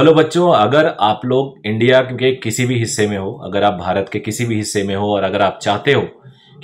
hello बच्चों अगर आप लोग इंडिया के किसी भी हिस्से में हो अगर आप भारत के किसी भी हिस्से में हो और अगर आप चाहते हो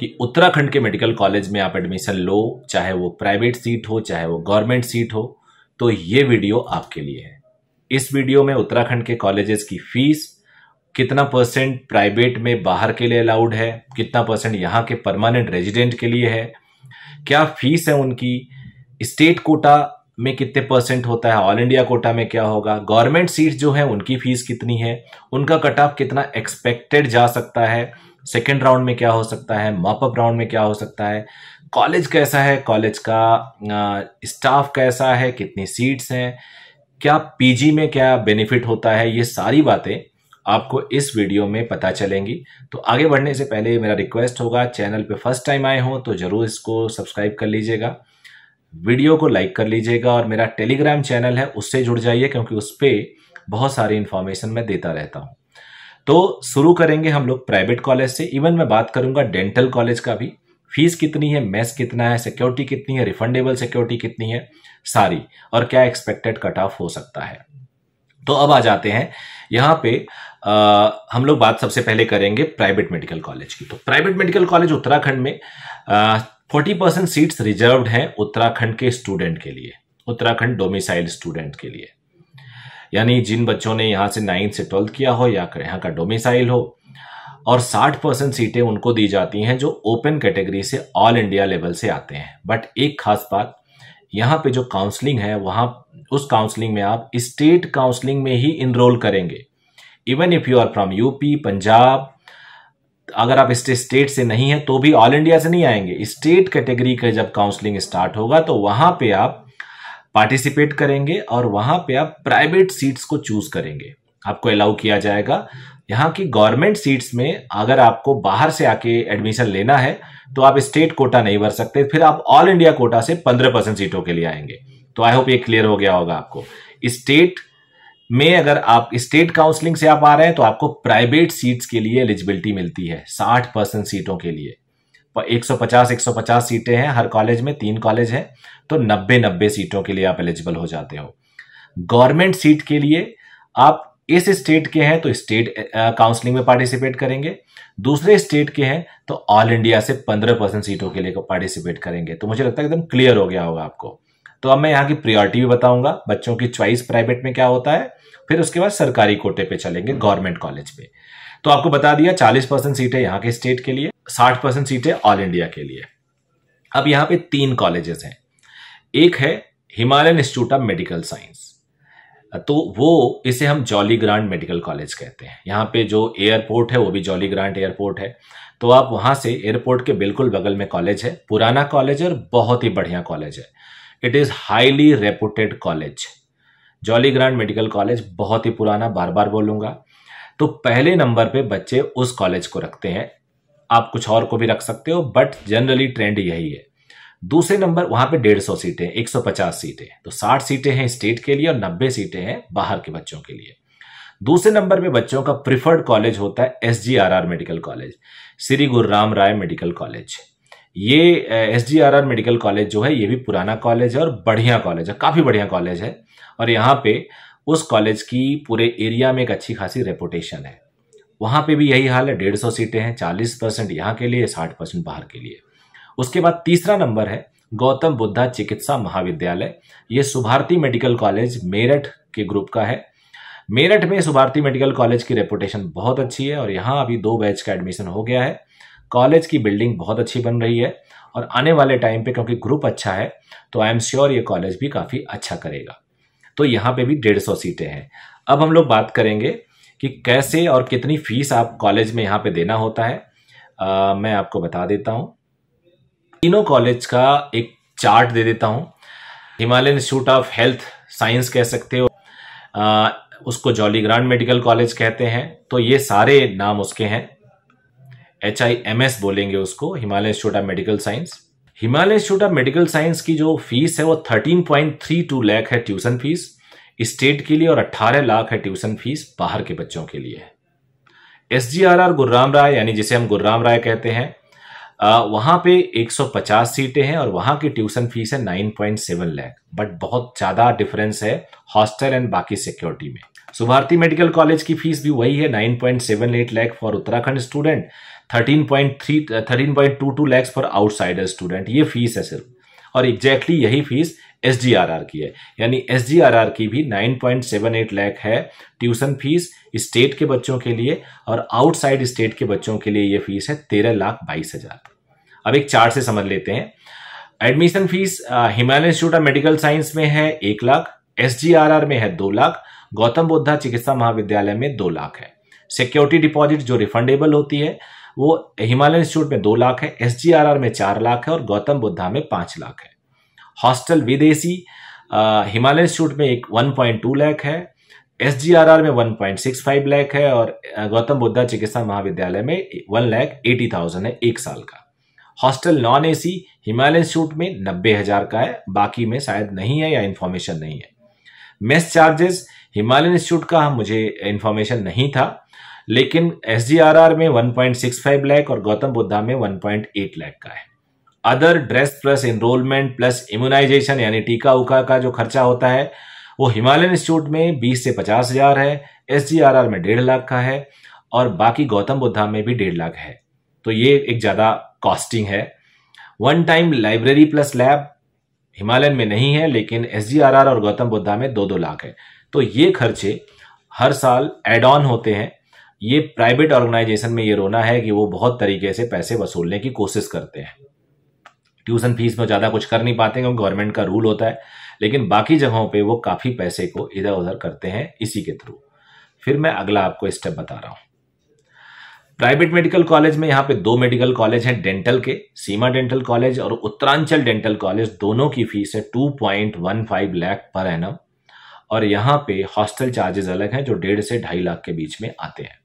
कि उत्तराखंड के मेडिकल कॉलेज में आप एडमिशन लो चाहे वो प्राइवेट सीट हो चाहे वो गवर्नमेंट सीट हो तो ये वीडियो आपके लिए है इस वीडियो में उत्तराखंड के कॉलेजेस की फीस कितना परसेंट प्राइवेट में बाहर के लिए अलाउड है कितना परसेंट यहाँ के परमानेंट रेजिडेंट के लिए है क्या फीस है उनकी स्टेट कोटा में कितने परसेंट होता है ऑल इंडिया कोटा में क्या होगा गवर्नमेंट सीट्स जो है उनकी फीस कितनी है उनका कट ऑफ कितना एक्सपेक्टेड जा सकता है सेकेंड राउंड में क्या हो सकता है मॉपअप राउंड में क्या हो सकता है कॉलेज कैसा है कॉलेज का स्टाफ कैसा है कितनी सीट्स हैं क्या पीजी में क्या बेनिफिट होता है ये सारी बातें आपको इस वीडियो में पता चलेंगी तो आगे बढ़ने से पहले मेरा रिक्वेस्ट होगा चैनल पे फर्स्ट टाइम आए हों तो ज़रूर इसको सब्सक्राइब कर लीजिएगा वीडियो को लाइक कर लीजिएगा और मेरा टेलीग्राम चैनल है उससे जुड़ जाइए क्योंकि उस पर बहुत सारी इन्फॉर्मेशन मैं देता रहता हूँ तो शुरू करेंगे हम लोग प्राइवेट कॉलेज से इवन मैं बात करूंगा डेंटल कॉलेज का भी फीस कितनी है मेस कितना है सिक्योरिटी कितनी है रिफंडेबल सिक्योरिटी कितनी है सारी और क्या एक्सपेक्टेड कट ऑफ हो सकता है तो अब आ जाते हैं यहाँ पे आ, हम लोग बात सबसे पहले करेंगे प्राइवेट मेडिकल कॉलेज की तो प्राइवेट मेडिकल कॉलेज उत्तराखंड में आ, 40 परसेंट सीट रिजर्व हैं उत्तराखंड के स्टूडेंट के लिए उत्तराखंड डोमिसाइल स्टूडेंट के लिए यानी जिन बच्चों ने यहाँ से नाइन्थ से ट्वेल्थ किया हो या यहाँ का डोमिसाइल हो और 60 परसेंट सीटें उनको दी जाती हैं जो ओपन कैटेगरी से ऑल इंडिया लेवल से आते हैं बट एक खास बात यहाँ पे जो काउंसलिंग है वहां उस काउंसलिंग में आप स्टेट काउंसलिंग में ही इनरोल करेंगे even if you are from UP Punjab अगर आप स्टेट से नहीं है तो भी ऑल इंडिया से नहीं आएंगे स्टेट कैटेगरी का जब काउंसलिंग स्टार्ट होगा तो वहां पे आप पार्टिसिपेट करेंगे और वहां पे आप प्राइवेट सीट्स को चूज करेंगे आपको अलाउ किया जाएगा यहाँ की गवर्नमेंट सीट्स में अगर आपको बाहर से आके एडमिशन लेना है तो आप स्टेट कोटा नहीं भर सकते फिर आप ऑल इंडिया कोटा से पंद्रह परसेंट सीटों के लिए आएंगे तो आई होप ये क्लियर हो गया होगा आपको स्टेट में अगर आप स्टेट काउंसलिंग से आप आ रहे हैं तो आपको प्राइवेट सीट्स के लिए एलिजिबिलिटी मिलती है 60 परसेंट सीटों के लिए 150 150 सीटें हैं हर कॉलेज में तीन कॉलेज हैं तो 90 90 सीटों के लिए आप एलिजिबल हो जाते हो गवर्नमेंट सीट के लिए आप इस स्टेट के हैं तो स्टेट काउंसलिंग में पार्टिसिपेट करेंगे दूसरे स्टेट के हैं तो ऑल इंडिया से पंद्रह परसेंट सीटों के लिए पार्टिसिपेट करेंगे तो मुझे लगता है एकदम क्लियर हो गया होगा आपको तो अब मैं यहाँ की प्रियोरिटी भी बताऊंगा बच्चों की च्वाइस प्राइवेट में क्या होता है फिर उसके बाद सरकारी कोटे पे चलेंगे गवर्नमेंट कॉलेज पे तो आपको बता दिया 40 परसेंट सीटें यहाँ के स्टेट के लिए 60 परसेंट सीटें ऑल इंडिया के लिए अब यहाँ पे तीन कॉलेजेस हैं एक है Himalayan institute of medical science तो वो इसे हम जॉली ग्रांड मेडिकल कॉलेज कहते हैं यहाँ पे जो एयरपोर्ट है वो भी जॉली ग्रांड एयरपोर्ट है तो आप वहाँ से एयरपोर्ट के बिल्कुल बगल में कॉलेज है पुराना कॉलेज है और बहुत ही बढ़िया कॉलेज है it is highly reputed college Jolly Grant medical college बहुत ही पुराना बार बार बोलूंगा तो पहले नंबर पे बच्चे उस कॉलेज को रखते हैं आप कुछ और को भी रख सकते हो बट जनरली ट्रेंड यही है दूसरे नंबर वहां पे 150 सीटें एक सौ पचास सीटें तो साठ सीटें हैं स्टेट के लिए और नब्बे सीटें हैं बाहर के बच्चों के लिए दूसरे नंबर पे बच्चों का प्रिफर्ड कॉलेज होता है S medical college Shri Guru Ram Rai medical college ये S D R R medical college जो है ये भी पुराना कॉलेज है और बढ़िया कॉलेज है काफ़ी बढ़िया कॉलेज है और यहाँ पे उस कॉलेज की पूरे एरिया में एक अच्छी खासी रेपुटेशन है वहाँ पे भी यही हाल है डेढ़ सौ सीटें हैं चालीस परसेंट यहाँ के लिए साठ परसेंट बाहर के लिए उसके बाद तीसरा नंबर है गौतम बुद्धा चिकित्सा महाविद्यालय ये सुभारती मेडिकल कॉलेज मेरठ के ग्रुप का है मेरठ में सुभारती मेडिकल कॉलेज की रेपुटेशन बहुत अच्छी है और यहाँ अभी दो बैच का एडमिशन हो गया है कॉलेज की बिल्डिंग बहुत अच्छी बन रही है और आने वाले टाइम पे क्योंकि ग्रुप अच्छा है तो आई एम श्योर ये कॉलेज भी काफ़ी अच्छा करेगा तो यहाँ पे भी डेढ़ सौ सीटें हैं अब हम लोग बात करेंगे कि कैसे और कितनी फीस आप कॉलेज में यहाँ पे देना होता है आ, मैं आपको बता देता हूँ तीनों कॉलेज का एक चार्ट दे देता हूँ Himalayan institute of health science कह सकते हो आ, उसको जॉली ग्रांड मेडिकल कॉलेज कहते हैं तो ये सारे नाम उसके हैं एच आई एम एस बोलेंगे उसको Himalaya institute of medical science Himalaya institute of medical science की जो फीस है वो thirteen point three two lakh है ट्यूशन फीस स्टेट के लिए और अट्ठारह लाख है ट्यूशन फीस बाहर के बच्चों के लिए एस जी आर आर गुर्राम राय यानी जिसे हम गुर्राम राय कहते हैं वहां पे 150 सीटें हैं और वहां की ट्यूशन फीस है 9.7 लाख बट बहुत ज़्यादा डिफरेंस है हॉस्टल एंड बाकी सिक्योरिटी में सुभारती मेडिकल कॉलेज की फीस भी वही है 9.78 lakh for Uttarakhand student 13.3 two lakh for outsider student ये फीस है सिर्फ और एग्जैक्टली exactly यही फीस एस की है यानी एस की भी 9.78 लाख है ट्यूशन फीस स्टेट के बच्चों के लिए और आउटसाइड स्टेट के बच्चों के लिए ये फीस है तेरह लाख बाईस हजार अब एक चार्ट से समझ लेते हैं admission fees Himalaya institute of medical science में है एक लाख एस में है दो लाख गौतम बुद्धा चिकित्सा महाविद्यालय में दो लाख है सिक्योरिटी डिपॉजिट जो रिफंडेबल होती है वो हिमालय इंस्टीट्यूट में दो लाख है एस में चार लाख है और गौतम बुद्धा में पांच लाख है हॉस्टल विदेशी हिमालय शूट में एक 1.2 लाख है एस में 1.65 लाख है और गौतम बुद्धा चिकित्सा महाविद्यालय में वन लाख एटी थाउजेंड है एक साल का hostel non A C Himalayan शूट में नब्बे हजार का है बाकी में शायद नहीं है या इन्फॉर्मेशन नहीं है मेस चार्जेस हिमालयन इंस्टीट्यूट का मुझे इन्फॉर्मेशन नहीं था लेकिन एस में 1.65 लाख और गौतम बुद्धा में 1.8 लाख का है other dress plus enrolment plus immunisation यानी टीका उका का जो खर्चा होता है वो हिमालयन इंस्टीट्यूट में बीस से पचास हजार है एस में डेढ़ लाख का है और बाकी गौतम बुद्धा में भी डेढ़ लाख है तो ये एक ज़्यादा कॉस्टिंग है one time library plus lab Himalayan में नहीं है लेकिन एस और गौतम बुद्धा में दो दो लाख है तो ये खर्चे हर साल एड ऑन होते हैं ये प्राइवेट ऑर्गेनाइजेशन में ये रोना है कि वो बहुत तरीके से पैसे वसूलने की कोशिश करते हैं ट्यूशन फीस में ज़्यादा कुछ कर नहीं पाते क्योंकि गवर्नमेंट का रूल होता है लेकिन बाकी जगहों पे वो काफ़ी पैसे को इधर उधर करते हैं इसी के थ्रू फिर मैं अगला आपको स्टेप बता रहा हूँ प्राइवेट मेडिकल कॉलेज में यहाँ पे दो मेडिकल कॉलेज हैं डेंटल के सीमा डेंटल कॉलेज और उत्तरांचल डेंटल कॉलेज दोनों की फीस है two point one five lakh per annum और यहाँ पे हॉस्टल चार्जेस अलग हैं जो डेढ़ से ढाई लाख के बीच में आते हैं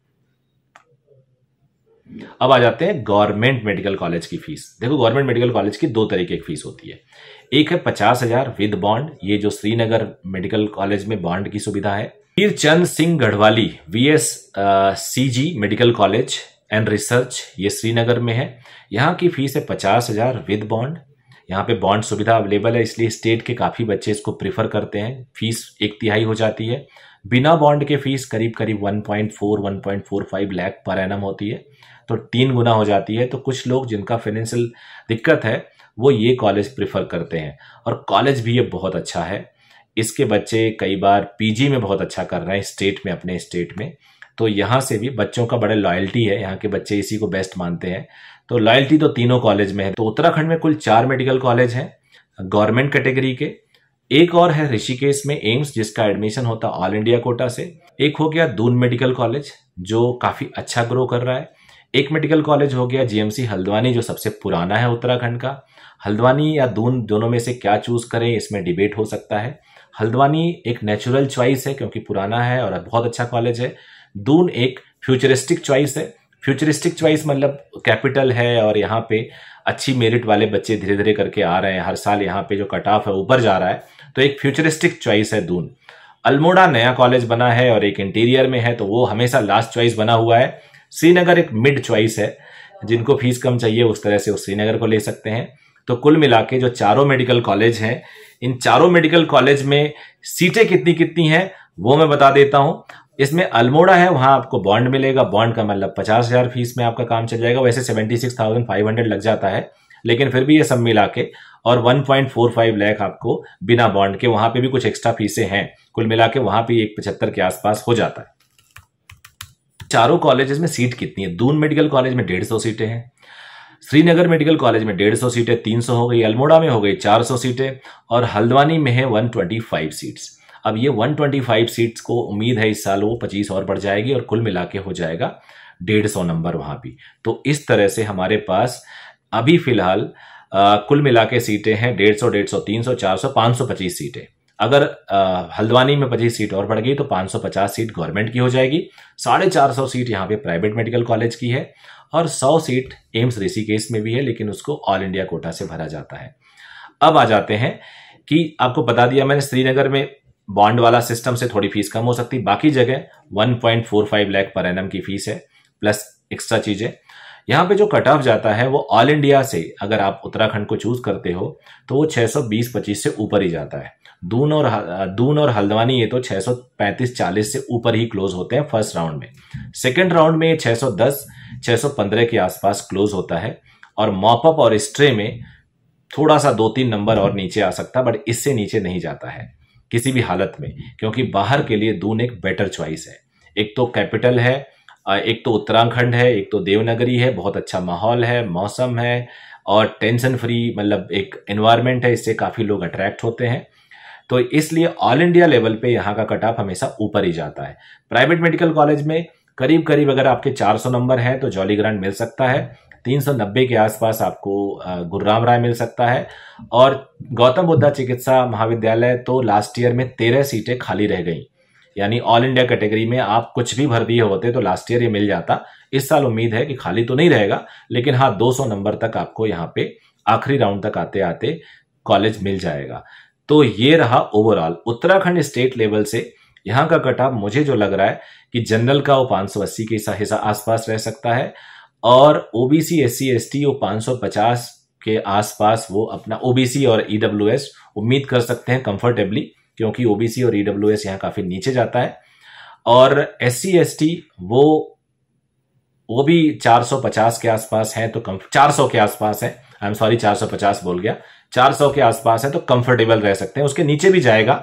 अब आ जाते हैं गवर्नमेंट मेडिकल कॉलेज की फीस देखो गवर्नमेंट मेडिकल कॉलेज की दो तरीके की फीस होती है एक है पचास हजार विद बॉन्ड ये जो श्रीनगर मेडिकल कॉलेज में बॉन्ड की सुविधा है Veer Chand Singh Garhwali V S C G medical college and research ये श्रीनगर में है यहाँ की फीस है पचास हजार विद बॉन्ड यहाँ पे बॉन्ड सुविधा अवेलेबल है इसलिए स्टेट के काफ़ी बच्चे इसको प्रिफर करते हैं फीस एक तिहाई हो जाती है बिना बॉन्ड के फीस करीब करीब 1.4 1.45 लाख पर एनम होती है तो तीन गुना हो जाती है तो कुछ लोग जिनका फाइनेंशियल दिक्कत है वो ये कॉलेज प्रेफर करते हैं और कॉलेज भी ये बहुत अच्छा है इसके बच्चे कई बार पीजी में बहुत अच्छा कर रहे हैं स्टेट में अपने स्टेट में तो यहाँ से भी बच्चों का बड़े लॉयल्टी है यहाँ के बच्चे इसी को बेस्ट मानते हैं तो लॉयल्टी तो तीनों कॉलेज में है तो उत्तराखंड में कुल चार मेडिकल कॉलेज हैं गवर्नमेंट कैटेगरी के एक और है ऋषिकेश में एम्स जिसका एडमिशन होता ऑल इंडिया कोटा से एक हो गया दून मेडिकल कॉलेज जो काफ़ी अच्छा ग्रो कर रहा है एक मेडिकल कॉलेज हो गया जीएमसी हल्द्वानी जो सबसे पुराना है उत्तराखंड का हल्द्वानी या दून दोनों में से क्या चूज करें इसमें डिबेट हो सकता है हल्द्वानी एक नेचुरल चॉइस है क्योंकि पुराना है और बहुत अच्छा कॉलेज है दून एक फ्यूचरिस्टिक चॉइस है फ्यूचरिस्टिक चॉइस मतलब कैपिटल है और यहाँ पे अच्छी मेरिट वाले बच्चे धीरे धीरे करके आ रहे हैं हर साल यहाँ पे जो कट ऑफ है ऊपर जा रहा है तो एक फ्यूचरिस्टिक चॉइस है दून अल्मोड़ा नया कॉलेज बना है और एक इंटीरियर में है तो वो हमेशा लास्ट चॉइस बना हुआ है श्रीनगर एक मिड च्वाइस है जिनको फीस कम चाहिए उस तरह से वो श्रीनगर को ले सकते हैं तो कुल मिला के जो चारों मेडिकल कॉलेज हैं इन चारों मेडिकल कॉलेज में सीटें कितनी कितनी हैं वो मैं बता देता हूं इसमें अल्मोड़ा है वहां आपको बॉन्ड मिलेगा बॉन्ड का मतलब पचास हज़ार फीस में आपका काम चल जाएगा वैसे seventy six thousand five hundred लग जाता है लेकिन फिर भी ये सब मिला के और one point four five lakh आपको बिना बॉन्ड के वहां पे भी कुछ एक्स्ट्रा फीसें हैं कुल मिला के वहां पर एक पचहत्तर के आसपास हो जाता है चारों कॉलेजेस में सीट कितनी है दून मेडिकल कॉलेज में डेढ़ सौ सीटें हैं श्रीनगर मेडिकल कॉलेज में डेढ़ सौ सीटें तीन सौ हो गई अल्मोड़ा में हो गई चार सौ सीटें और हल्द्वानी में है वन ट्वेंटी फाइव सीट्स अब ये वन ट्वेंटी फाइव सीट्स को उम्मीद है इस साल वो पच्चीस और बढ़ जाएगी और कुल मिला के हो जाएगा डेढ़ सौ नंबर वहाँ भी तो इस तरह से हमारे पास अभी फिलहाल कुल मिला सीटें हैं डेढ़ सौ डेढ़ सौ तीन सौ चार सौ पाँच सौ पच्चीस सीटें अगर हल्द्वानी में पच्चीस सीट और बढ़ गई तो 550 सीट गवर्नमेंट की हो जाएगी साढ़े चार सौ सीट यहाँ पे प्राइवेट मेडिकल कॉलेज की है और 100 सीट एम्स ऋषिकेश में भी है लेकिन उसको ऑल इंडिया कोटा से भरा जाता है अब आ जाते हैं कि आपको बता दिया मैंने श्रीनगर में बॉन्ड वाला सिस्टम से थोड़ी फीस कम हो सकती बाकी जगह 1.45 लाख पर एन की फीस है प्लस एक्स्ट्रा चीज़ें यहाँ पे जो कट ऑफ जाता है वो ऑल इंडिया से अगर आप उत्तराखंड को चूज करते हो तो वो 620-25 से ऊपर ही जाता है दून और दून और हल्द्वानी ये तो 635-40 से ऊपर ही क्लोज होते हैं फर्स्ट राउंड में सेकेंड राउंड में ये 610 615 के आसपास क्लोज होता है और मॉपअप और स्ट्रे में थोड़ा सा दो तीन नंबर और नीचे आ सकता बट इससे नीचे नहीं जाता है किसी भी हालत में क्योंकि बाहर के लिए दून एक बेटर च्वाइस है एक तो कैपिटल है एक तो उत्तराखंड है एक तो देवनगरी है बहुत अच्छा माहौल है मौसम है और टेंशन फ्री मतलब एक एनवायरमेंट है इससे काफ़ी लोग अट्रैक्ट होते हैं तो इसलिए ऑल इंडिया लेवल पे यहाँ का कट ऑफ हमेशा ऊपर ही जाता है प्राइवेट मेडिकल कॉलेज में करीब करीब अगर आपके 400 नंबर हैं तो जॉली ग्रांट मिल सकता है 390 के आसपास आपको गुरुराम राय मिल सकता है और गौतम बुद्धा चिकित्सा महाविद्यालय तो लास्ट ईयर में तेरह सीटें खाली रह गई यानी ऑल इंडिया कैटेगरी में आप कुछ भी भर दिए होते तो लास्ट ईयर ये मिल जाता इस साल उम्मीद है कि खाली तो नहीं रहेगा लेकिन हाँ 200 नंबर तक आपको यहाँ पे आखिरी राउंड तक आते आते कॉलेज मिल जाएगा तो ये रहा ओवरऑल उत्तराखंड स्टेट लेवल से यहाँ का कट ऑफ मुझे जो लग रहा है कि जनरल का वो पांच सौ अस्सी के हिस्सा आसपास रह सकता है और OBC S C S T वो पांच सौ पचास के आसपास वो अपना ओबीसी और ईडब्ल्यूएस e उम्मीद कर सकते हैं कंफर्टेबली क्योंकि ओबीसी और ईडब्ल्यू एस यहाँ काफ़ी नीचे जाता है और एस सी एस टी वो वो भी 450 के आसपास है तो कम 400 के आसपास है आई एम सॉरी 450 बोल गया 400 के आसपास है तो कंफर्टेबल रह सकते हैं उसके नीचे भी जाएगा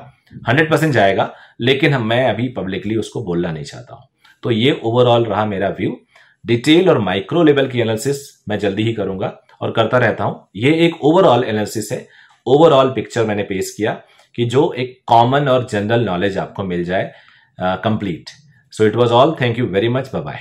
100 परसेंट जाएगा लेकिन हम मैं अभी पब्लिकली उसको बोलना नहीं चाहता हूं तो ये ओवरऑल रहा मेरा व्यू डिटेल और माइक्रो लेवल की एनालिसिस मैं जल्दी ही करूंगा और करता रहता हूं ये एक ओवरऑल एनालिसिस है ओवरऑल पिक्चर मैंने पेश किया कि जो एक कॉमन और जनरल नॉलेज आपको मिल जाए complete so it was all thank you very much bye